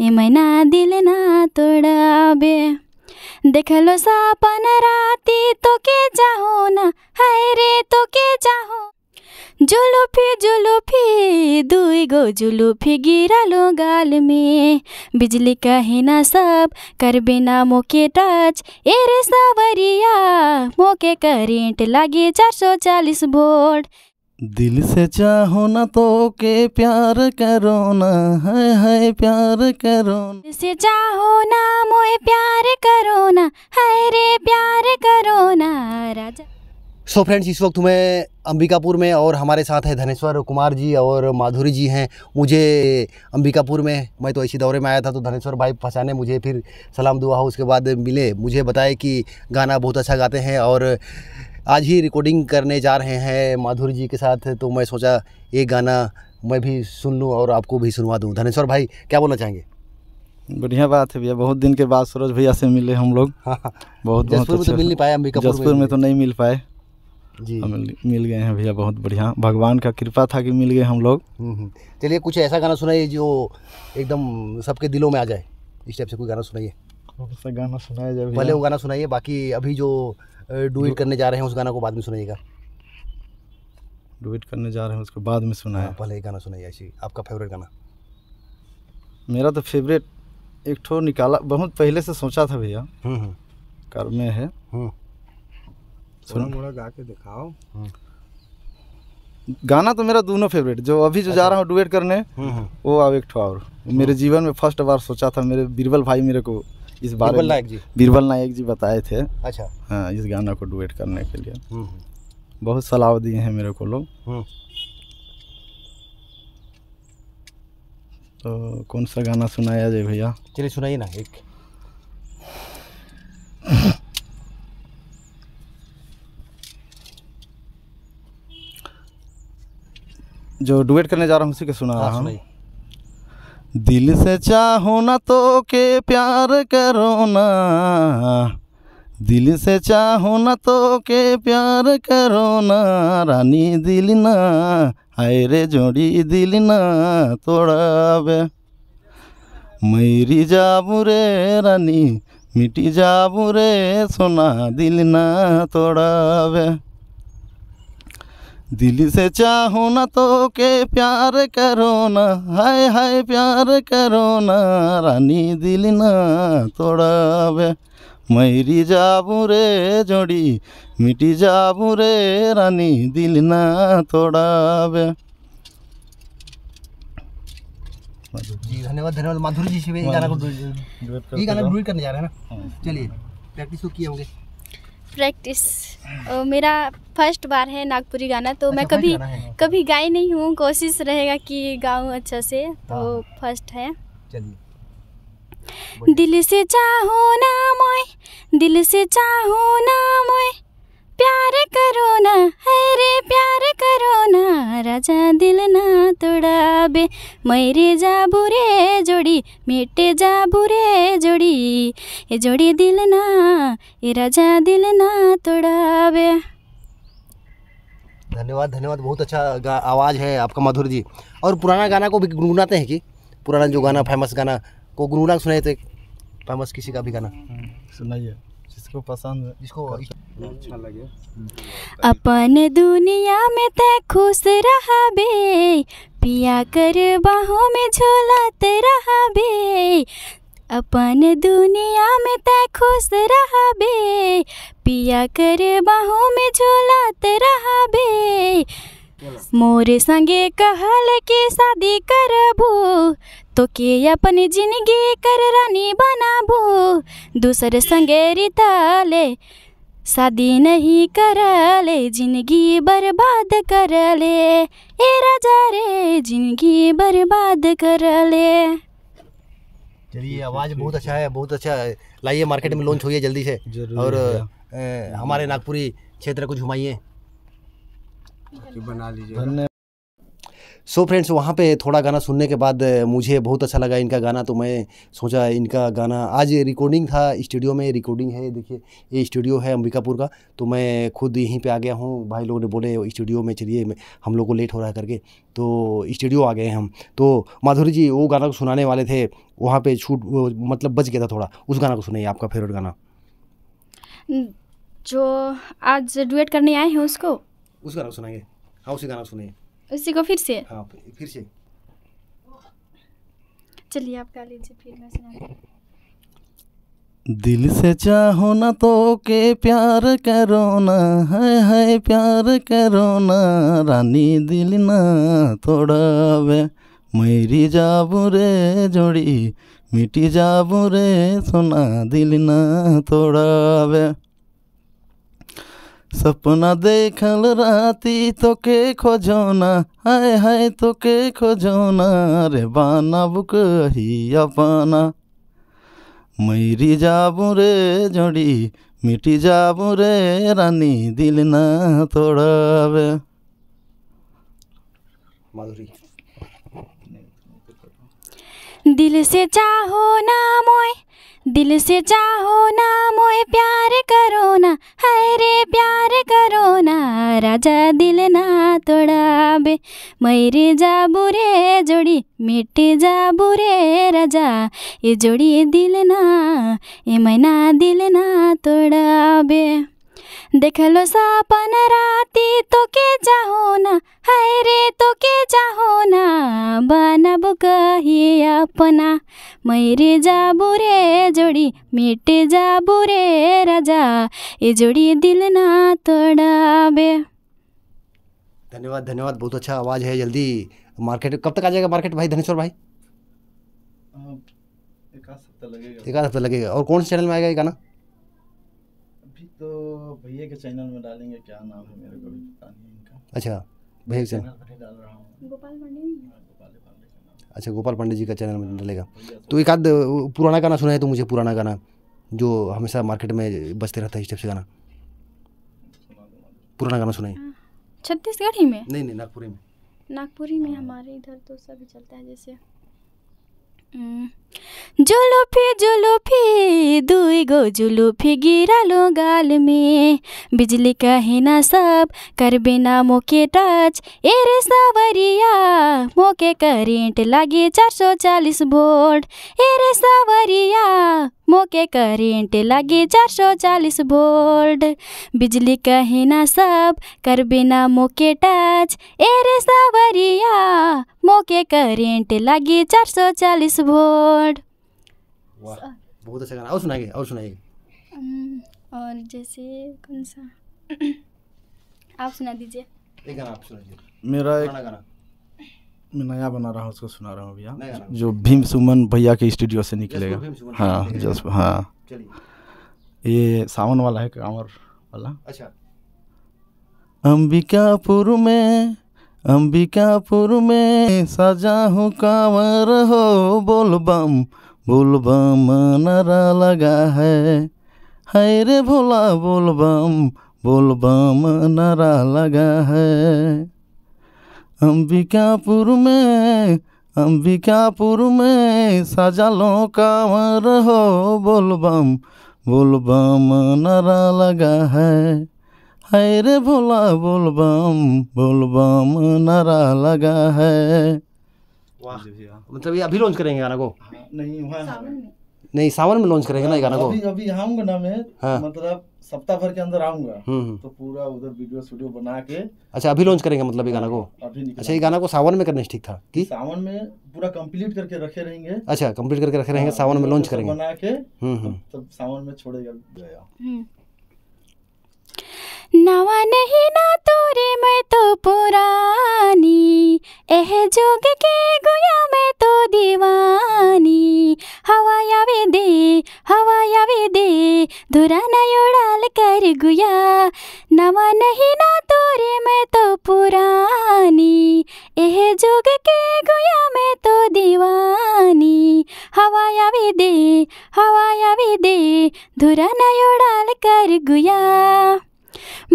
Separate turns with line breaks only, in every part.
ए मैना दिल ना तोड़ाबे देख लो सपन राती तो जाहो ना हाय रे तो जाहो जुलुफी जुलुफी दुई गो जुलूफी गिरा लो गाल में बिजली कहे ना सब कर बिना मोके टच ए रे सावरिया मोके करेंट लगे चार सौ चालीस वोल्ट
दिल से चाहो ना तो के प्यार
करो ना है
है प्यार करो ना
से चाहो ना मोए प्यार करो ना है रे प्यार करो ना राजा
सो so फ्रेंड्स इस वक्त मैं अंबिकापुर में और हमारे साथ है धनेश्वर कुमार जी और माधुरी जी हैं मुझे अंबिकापुर में मैं तो ऐसी दौरे में आया था तो धनेश्वर भाई फंसाने मुझे फिर सलाम दुआ उसके बाद मिले मुझे बताए कि गाना बहुत अच्छा गाते हैं और आज ही रिकॉर्डिंग करने जा रहे हैं माधुरी जी के साथ तो मैं सोचा ये गाना मैं भी सुन लूँ और आपको भी सुनवा दूँ धनेश्वर भाई क्या बोलना चाहेंगे
बढ़िया बात है भैया बहुत दिन के बाद सूरज भैया से मिले हम लोग हाँ, हाँ। बहुत बहुत में तो अच्छा। मिल नहीं पाए जसपुर में तो नहीं मिल पाए जी हाँ, मिल, मिल गए हैं भैया बहुत बढ़िया भगवान का कृपा था कि मिल गए हम लोग हम्म, हम्म।
चलिए कुछ ऐसा गाना सुनाइए जो एकदम सबके दिलों में आ जाए इस टाइप से कोई गाना सुनाइए गाना सुनाया जाए पहले वो गाना सुनाइए बाकी अभी जो डू इट करने जा रहे हैं उस गाना को बाद में सुनाइएगा
डू इट करने जा रहे हैं उसको बाद में सुना है हाँ,
पहले ही गाना सुनाइए ऐसी आपका फेवरेट गाना
मेरा तो फेवरेट एक ठो निकाला बहुत पहले से सोचा था भैया हम्म, हम्म। कर में है हम्म। थोड़ा
गा के दिखाओ
गाना तो मेरा दोनों फेवरेट जो अभी जो जा अच्छा। रहा हूँ डुएट करने वो अब एक ठो और मेरे जीवन में फर्स्ट बार सोचा था मेरे बीरबल भाई मेरे को इस बारे बीरबल नायक जी बीरबल नायक जी बताए थे अच्छा हाँ इस गाना को डुएट करने के लिए हम्म, हम्म। बहुत सलाह दिए हैं मेरे को लोग हम्म। तो कौन सा गाना सुनाया जाए भैया चलिए सुनाइए ना एक जो डुएट करने जा रहा हूँ उसी के सुना रहा हाँ, हूँ दिल से चाहो ना तो के प्यार करो ना दिल से चाहो ना तो के प्यार करो ना रानी दिल ना आए रे जोड़ी दिल ना तोड़ावे मैरी जाबू रे रानी मिटी जाबू रे सोना दिल ना तोड़ावे दिल से चाहो ना तो के प्यार करो ना हाय हाय प्यार करो ना रानी दिल ना तोड़ावे मेरी जाबू रे जोड़ी मिटी जाबू रे रानी दिल ना तोड़ावे
जी धन्यवाद धन्यवाद माधुरी जी से ये गाना को ये गाना डुएट करने जा रहे हैं ना हाँ। चलिए प्रैक्टिस तो किए होंगे
प्रैक्टिस मेरा फर्स्ट बार है नागपुरी गाना तो अच्छा, मैं कभी कभी गाई नहीं हूँ कोशिश रहेगा कि गाऊँ अच्छा से तो फर्स्ट हाँ। है दिल से चाहो ना मोय दिल से चाहो ना मोय प्यार करो ना हरे प्यार करो ना राजा दिल ना बे मेरे जा बुरे जोड़ी मेटे जा बुरे जोड़ी ये जोड़ी दिल ना ये राजा दिल ना बे
धन्यवाद धन्यवाद बहुत अच्छा आवाज़ है आपका मधुर जी और पुराना गाना को भी गुनगुनाते हैं कि पुराना जो गाना फेमस गाना को गुनगुना सुनाए थे फेमस किसी का भी गाना
सुनाइए जिसको पसंद अच्छा। जिसको अच्छा
लगे अपन दुनिया में ते खुश रहा बे पिया कर बाहों में झोलाते रहा बे अपन दुनिया में ते खुश रहा बे पिया कर बाहों में झोलाते रहा बे मोरे संगे कहल के शादी करबू तो के अपन जिंदगी कर रानी बनाबू दूसर संगे रिताले शादी नहीं ले जिंदगी बर्बाद ले ए राजा रे जिंदगी बर्बाद ले
चलिए आवाज़ बहुत अच्छा है बहुत अच्छा लाइए मार्केट में लॉन्च हुई है जल्दी से और हमारे नागपुरी क्षेत्र को घुमाइए बना लीजिए सो so फ्रेंड्स वहाँ पे थोड़ा गाना सुनने के बाद मुझे बहुत अच्छा लगा इनका गाना तो मैं सोचा इनका गाना आज रिकॉर्डिंग था स्टूडियो में रिकॉर्डिंग है देखिए ये स्टूडियो है अंबिकापुर का तो मैं खुद यहीं पे आ गया हूँ भाई लोगों ने बोले स्टूडियो में चलिए हम लोग को लेट हो रहा है करके तो स्टूडियो आ गए हम तो माधुरी जी वो गाना को तो सुनाने वाले थे वहाँ पर छूट मतलब बच गया था थोड़ा उस गाना को सुनाइए आपका फेवरेट गाना
जो आज डुएट करने आए हैं उसको
उस गाना सुनाएंगे हाँ उसी गाना सुनिए
उसी को फिर से
हाँ फिर से
चलिए आप गा लीजिए फिर मैं सुना
दिल से चाहो ना तो के प्यार करो ना है है प्यार करो ना रानी दिल ना तोड़ावे मरी जाबू रे जोड़ी मिटी जाबू रे सोना दिल ना थोड़ा वे সপনা দেখাল রাতি তোকে খোঁজো না হায় হায় তোকে খোঁজো না রে বানাবো কহি আপানা ময়রি যাবো রে জড়ি মিটি যাবো রে রানী দিল না তোড়াবে
মাধুরী
দিল সে চাহো না মই दिल से चाहो ना मोए प्यार करो ना है रे प्यार करो ना राजा दिल ना तोड़ाबे मैरे जा बुरे जोडी मेटे जा बुरे राजा ये जोडी दिल ना ए मैना दिल ना तोड़ाबे देख लो सपन राती तो के जाहो ना हाय रे तो के जाहो जाहोना बनब कही अपना मैरे जाबू रे जोड़ी मिटे जाबू रे राजा ये जोड़ी दिल ना तोड़ाबे
धन्यवाद धन्यवाद बहुत अच्छा आवाज़ है जल्दी मार्केट कब तक आ जाएगा मार्केट भाई धनेश्वर भाई
एक आध हफ्ता लगेगा एक आध हफ्ता
लगेगा और कौन से चैनल में आएगा ये गाना
भैया के चैनल में डालेंगे क्या नाम है मेरे को भी पता नहीं
इनका अच्छा भैया चैनल
डाल रहा हूँ गोपाल पंडित
हाँ, अच्छा गोपाल पांडे जी का चैनल में डालेगा तो एक आध पुराना गाना सुना है तो मुझे पुराना गाना जो हमेशा मार्केट में बजते रहता है इस टाइप से गाना पुराना गाना
छत्तीसगढ़ ही में नहीं नहीं नागपुरी में नागपुरी में हमारे इधर तो सभी चलता है जैसे हम्म। जुलूफी जुलुफी दुई गो गिरा लो गाल में बिजली ना सब कर बिना मोके टच ए रे सावरिया मोके करेंट लगे चार सौ चालीस वोल्ट ए रे सावरिया मोके करेंट लगे चार सौ चालीस वोल्ट बिजली कहीं ना सब कर बिना मोके टच एरे सावरिया मोके करेंट लगे चार सौ चालीस वोल्ट
बहुत अच्छा गाना और सुनाइए और सुनाइए
और जैसे कौन सा आप सुना दीजिए एक गाना आप
सुना दीजिए मेरा एक गाना मैं नया बना रहा हूँ उसको सुना रहा हूँ भैया हाँ। जो भीम सुमन भैया के स्टूडियो से निकलेगा हाँ जस हाँ ये सावन वाला है कांवर वाला अच्छा अंबिकापुर में अंबिकापुर में सजा हूँ कांवर हो बोल बम बोल बम नारा लगा है है रे भोला बोल बम बोल बम नारा लगा है अंबिकापुर में अंबिकापुर में सजा लो मर हो बोलबम बोलबम नारा लगा है हाय रे भोला बोलबम बोलबम नारा लगा है
मतलब ये अभी लॉन्च करेंगे गाना को
नहीं नहीं सावन में लॉन्च करेंगे ना ये गाना को अभी अभी आऊंगा ना मैं मतलब सप्ताह भर के अंदर आऊंगा हम्म, हम्म। तो पूरा उधर वीडियो स्टूडियो बना के
अच्छा अभी लॉन्च करेंगे मतलब ये गाना को हाँ, अभी अच्छा ये गाना को सावन में करने ठीक था कि
सावन में पूरा कंप्लीट करके रखे रहेंगे
अच्छा कंप्लीट करके रखे रहेंगे सावन में लॉन्च हाँ, करेंगे बना के हम्म,
तब सावन में छोड़ेगा
नवा नहीं ना तोरे मैं तो पुरानी एह जोग के मैं तो दीवानी हवा वे दे हवा वे दे धुराना उड़ाल कर गुया नवा नहीं ना तोरे मैं तो पुरानी एह जोग के गुया मैं तो दीवानी हवा वे दे हवा वे दे धुराना उड़ाल कर गुया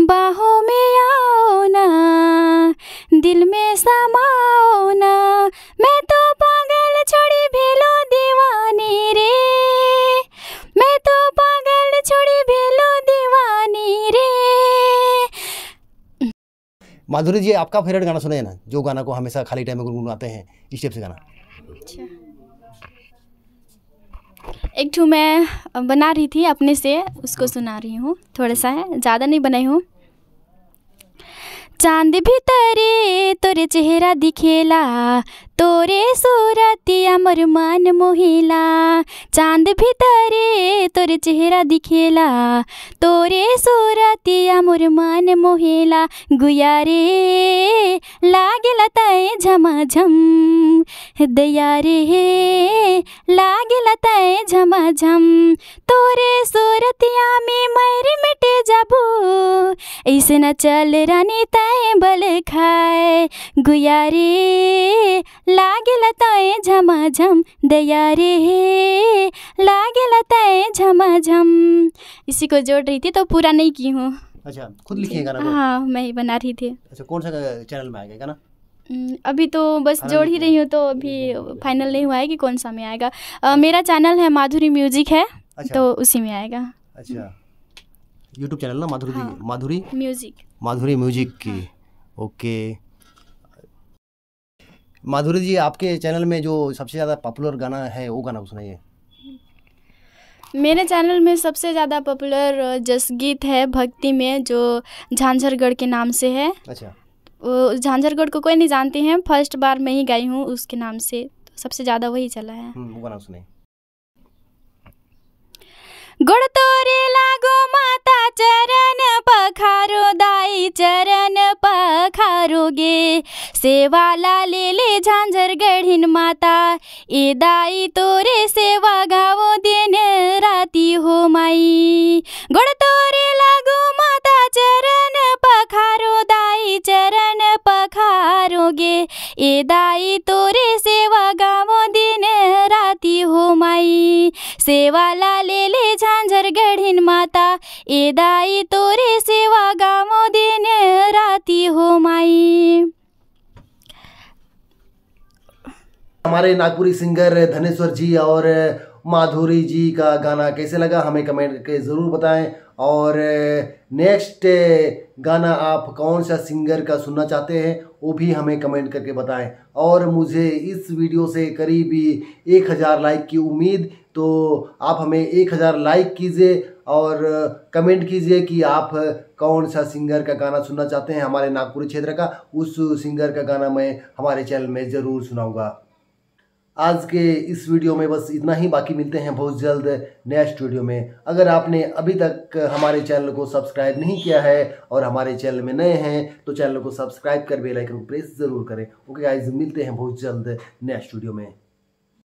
बाहों में आओ ना दिल में समाओ ना मैं तो पागल छोड़ी भेलो दीवानी रे मैं तो पागल छोड़ी भेलो दीवानी रे
माधुरी जी आपका फेवरेट गाना सुने ना जो गाना को हमेशा खाली टाइम में गुनगुनाते हैं इस टाइप से गाना
अच्छा एक ठू मैं बना रही थी अपने से उसको सुना रही हूँ थोड़ा सा है ज़्यादा नहीं बनाई हूँ चांद भी तोरे चेहरा दिखेला तोरे सूरतिया मोर मन मोहिला चांद भी तोरे चेहरा दिखेला तोरे सूरतिया मोर मन मोहिला गुया रे लागेला तय झमाझम दया रे लागेला तय झमाझम तोरे सूरत ऐसे न चल रानी तय बल खाए गुया रे लागेला तय झमाझम दया लागे लताए तय झमाझम इसी को जोड़ रही थी तो पूरा नहीं की हूँ
अच्छा खुद लिखी गाना हाँ
मैं ही बना रही थी
अच्छा कौन सा चैनल में आएगा गाना
अभी तो बस जोड़ ही रही हूँ तो अभी तो फाइनल नहीं हुआ है कि कौन सा में आएगा आ, मेरा चैनल है माधुरी म्यूजिक है अच्छा। तो उसी में आएगा
अच्छा यूट्यूब चैनल ना माधुरी हाँ। माधुरी म्यूजिक माधुरी म्यूजिक हाँ. की ओके माधुरी जी आपके चैनल में जो सबसे ज़्यादा पॉपुलर गाना है वो गाना सुनाइए
मेरे चैनल में सबसे ज़्यादा पॉपुलर जस गीत है भक्ति में जो झांझरगढ़ के नाम से है अच्छा झांझरगढ़ को कोई नहीं जानते हैं फर्स्ट बार मैं ही गई हूँ उसके नाम से तो सबसे ज़्यादा वही चला है हम्म, वो गाना सुनाइए गुड़ तोरे लागो माता चरण पखारो दाई चरण पखारोगे सेवा ला ले लेले झांझर गढ़िन माता ए दाई तोरे सेवा गावो देने
हमारे नागपुरी सिंगर धनेश्वर जी और माधुरी जी का गाना कैसे लगा हमें कमेंट करके ज़रूर बताएं और नेक्स्ट गाना आप कौन सा सिंगर का सुनना चाहते हैं वो भी हमें कमेंट करके बताएं और मुझे इस वीडियो से करीब एक हज़ार लाइक की उम्मीद तो आप हमें एक हज़ार लाइक कीजिए और कमेंट कीजिए कि आप कौन सा सिंगर का गाना सुनना चाहते हैं हमारे नागपुरी क्षेत्र का उस सिंगर का गाना मैं हमारे चैनल में ज़रूर सुनाऊँगा आज के इस वीडियो में बस इतना ही बाकी मिलते हैं बहुत जल्द नेक्स्ट वीडियो में अगर आपने अभी तक हमारे चैनल को सब्सक्राइब नहीं किया है और हमारे चैनल में नए हैं तो चैनल को सब्सक्राइब कर बेल आइकन प्रेस ज़रूर करें ओके गाइज मिलते हैं बहुत जल्द नेक्स्ट वीडियो में